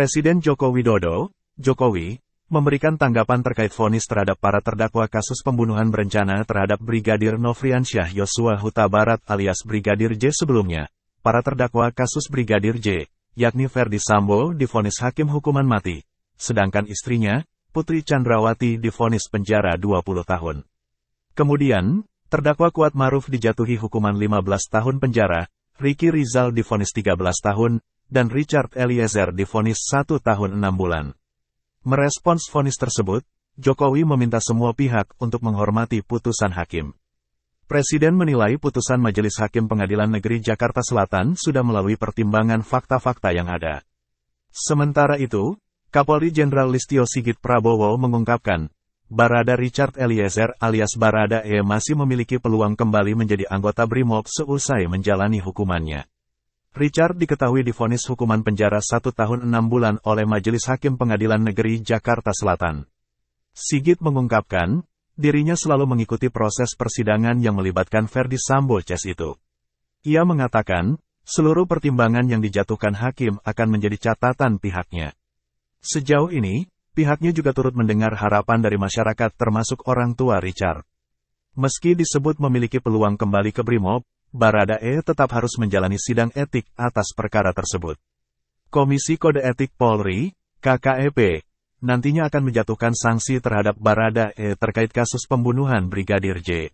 Presiden Joko Widodo, Jokowi, memberikan tanggapan terkait vonis terhadap para terdakwa kasus pembunuhan berencana terhadap Brigadir Nofriansyah Yosua Huta Barat alias Brigadir J sebelumnya. Para terdakwa kasus Brigadir J, yakni Ferdi Sambo difonis hakim hukuman mati, sedangkan istrinya, Putri Chandrawati difonis penjara 20 tahun. Kemudian, terdakwa Kuat Maruf dijatuhi hukuman 15 tahun penjara, Riki Rizal difonis 13 tahun, dan Richard Eliezer difonis satu tahun enam bulan. Merespons vonis tersebut, Jokowi meminta semua pihak untuk menghormati putusan hakim. Presiden menilai putusan Majelis Hakim Pengadilan Negeri Jakarta Selatan sudah melalui pertimbangan fakta-fakta yang ada. Sementara itu, Kapolri Jenderal Listio Sigit Prabowo mengungkapkan, Barada Richard Eliezer alias Barada E masih memiliki peluang kembali menjadi anggota BRIMOB seusai menjalani hukumannya. Richard diketahui difonis hukuman penjara satu tahun enam bulan oleh Majelis Hakim Pengadilan Negeri Jakarta Selatan. Sigit mengungkapkan, dirinya selalu mengikuti proses persidangan yang melibatkan Ferdi Sambo Cs itu. Ia mengatakan, seluruh pertimbangan yang dijatuhkan hakim akan menjadi catatan pihaknya. Sejauh ini, pihaknya juga turut mendengar harapan dari masyarakat termasuk orang tua Richard. Meski disebut memiliki peluang kembali ke Brimob, Baradae tetap harus menjalani sidang etik atas perkara tersebut. Komisi Kode Etik Polri, KKEP, nantinya akan menjatuhkan sanksi terhadap Baradae terkait kasus pembunuhan Brigadir J.